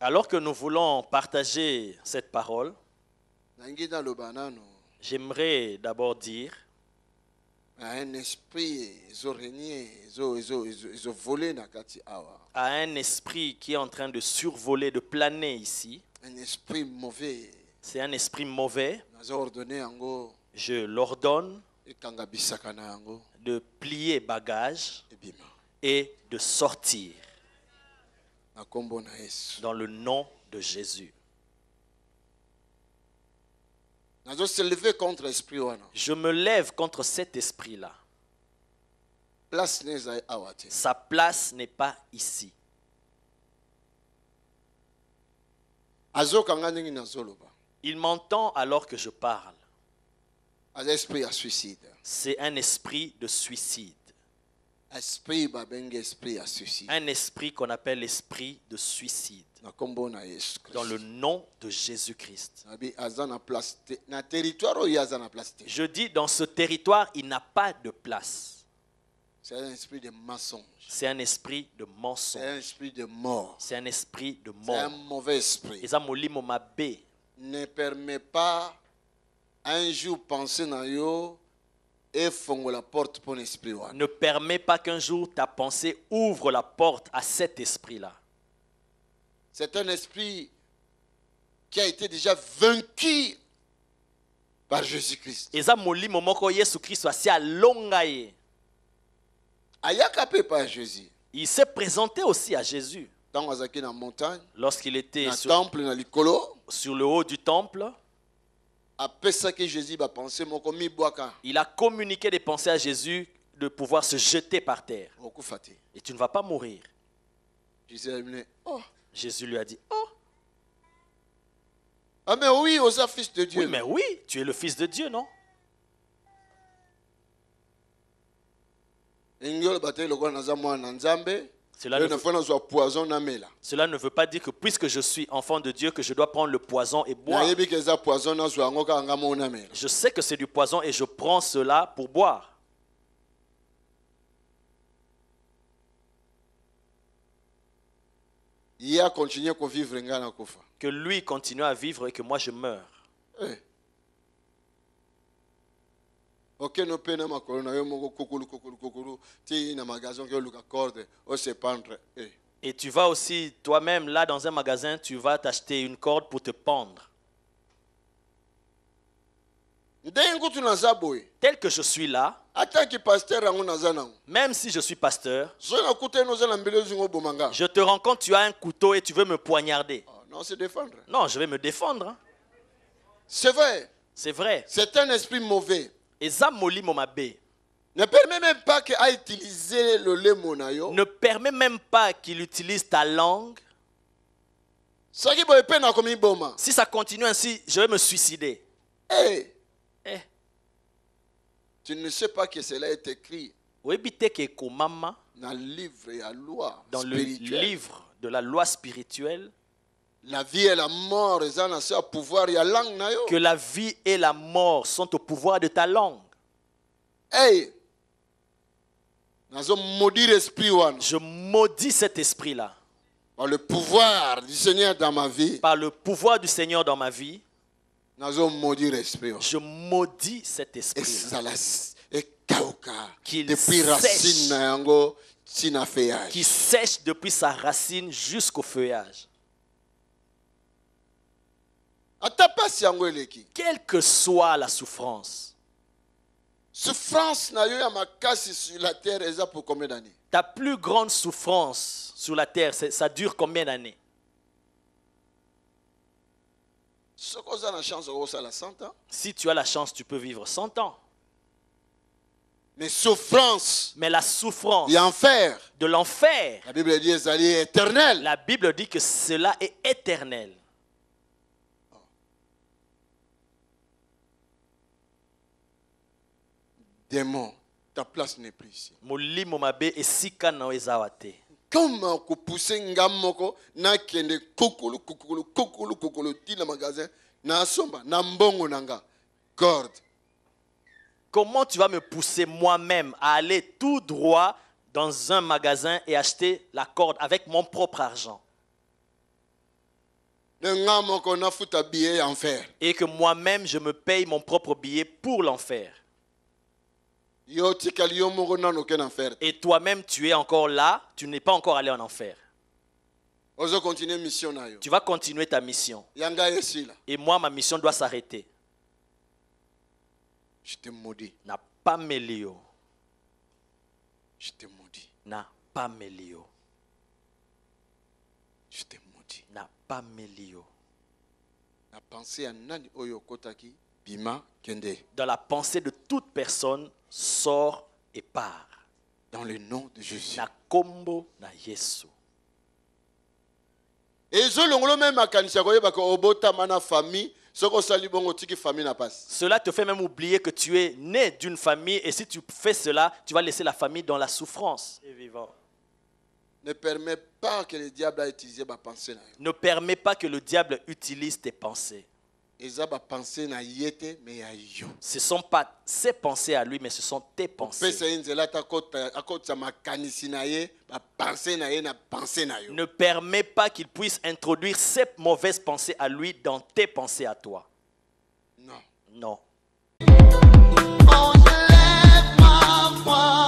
Alors que nous voulons partager cette parole, j'aimerais d'abord dire à un esprit qui est en train de survoler, de planer ici. Un esprit mauvais. C'est un esprit mauvais. Je l'ordonne de plier bagage et de sortir. Dans le nom de Jésus. Je me lève contre cet esprit-là. Sa place n'est pas ici. Il m'entend alors que je parle. C'est un esprit de suicide. Un esprit qu'on appelle l'esprit de suicide. Dans le nom de Jésus-Christ. Je dis, dans ce territoire, il n'a pas de place. C'est un esprit de mensonge. C'est un esprit de mensonge. C'est un esprit de mort. C'est un esprit de mort. C'est un mauvais esprit. Ne permet pas un jour penser dans yo ne permet pas qu'un jour ta pensée ouvre la porte à cet esprit-là. C'est un esprit qui a été déjà vaincu par Jésus-Christ. il s'est présenté aussi à jésus dans montagne lorsqu'il était temple sur le haut du temple il a communiqué des pensées à Jésus de pouvoir se jeter par terre. Oh, Et tu ne vas pas mourir. Oh. Jésus lui a dit, oh. Ah mais oui, aux fils de Dieu. Oui, mais oui, tu es le fils de Dieu, non cela ne, veut, pas dire que puisque je suis enfant de Dieu, que je dois prendre le poison et boire. Je sais que c'est du poison et je prends cela pour boire. Que lui continue à vivre et que moi je meurs. Eh. Et tu vas aussi, toi-même, là, dans un magasin, tu vas t'acheter une corde pour te pendre. Tel que je suis là, même si je suis pasteur, je te rends compte, tu as un couteau et tu veux me poignarder. Ah, non, c'est défendre. Non, je vais me défendre. Hein. C'est vrai. C'est vrai. C'est un esprit mauvais. Ne permet même pas qu'il utilisé le Ne permet même pas qu'il utilise ta langue. Si ça continue ainsi, je vais me suicider. Eh. Eh. Tu ne sais pas que cela est écrit dans le livre de la loi spirituelle que la vie et la mort sont au pouvoir de ta langue. Hey. Je maudis cet esprit-là. Par le pouvoir du Seigneur dans ma vie. Par le pouvoir du Seigneur dans ma vie. Je maudis cet esprit. Qu'il sèche, racine, qui sèche depuis sa racine jusqu'au feuillage. Quelle que soit la souffrance. Souffrance sur la terre pour combien d'années Ta plus grande souffrance sur la terre, ça dure combien d'années Si tu as la chance, tu peux vivre 100 ans. Mais souffrance. Mais la souffrance. L'enfer. De l'enfer. La Bible dit éternel. La Bible dit que cela est éternel. démon, ta place n'est plus ici. molimo mabe esika na ezawate. eza wa te kama okopuse n'a moko nakende kokolo kokolo kokolo na mbongo na nga comment tu vas me pousser moi-même à aller tout droit dans un magasin et acheter la corde avec mon propre argent nafuta billet enfer et que moi-même je me paye mon propre billet pour l'enfer et toi-même, tu es encore là, tu n'es pas encore allé en enfer. Tu vas continuer ta mission. Et moi, ma mission doit s'arrêter. Je te maudis. N'a pas mélio. Je te maudis. N'a pas mélio. Je te maudis. N'a Dans la pensée de toute personne sors et pars. Dans le nom de Jésus. Cela te fait même oublier que tu es né d'une famille et si tu fais cela, tu vas laisser la famille dans la souffrance. Ne permet Ne permets pas que le diable utilise tes pensées. Ce sont pas ses pensées à lui, mais ce sont tes pensées. Ne permet pas qu'il puisse introduire ses mauvaises pensées à lui dans tes pensées à toi. Non. Non. Oh,